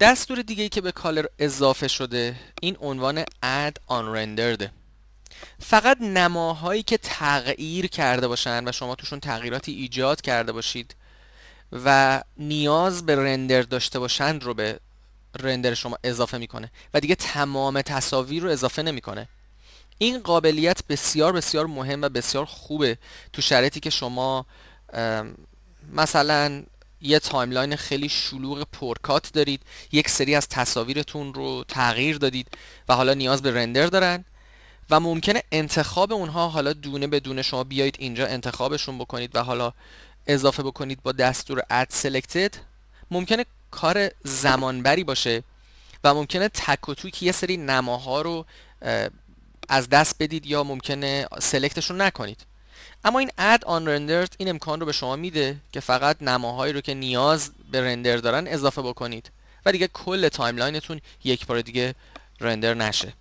دستور دیگه ای که به کالر اضافه شده این عنوان add on rendered فقط نماهایی که تغییر کرده باشن و شما توشون تغییراتی ایجاد کرده باشید و نیاز به رندر داشته باشند رو به رندر شما اضافه میکنه و دیگه تمام تصاویر رو اضافه نمیکنه این قابلیت بسیار بسیار مهم و بسیار خوبه تو شرایطی که شما مثلا یه تایملاین خیلی شلوغ پرکات دارید یک سری از تصاویرتون رو تغییر دادید و حالا نیاز به رندر دارن و ممکنه انتخاب اونها حالا دونه به دونه شما بیایید اینجا انتخابشون بکنید و حالا اضافه بکنید با دستور add selected ممکنه کار زمانبری باشه و ممکنه تک و یه سری نماها رو از دست بدید یا ممکنه سلکتشون نکنید اما این Add on Rendered این امکان رو به شما میده که فقط نماهایی رو که نیاز به رندر دارن اضافه بکنید و دیگه کل تایملاینتون یک بار دیگه رندر نشه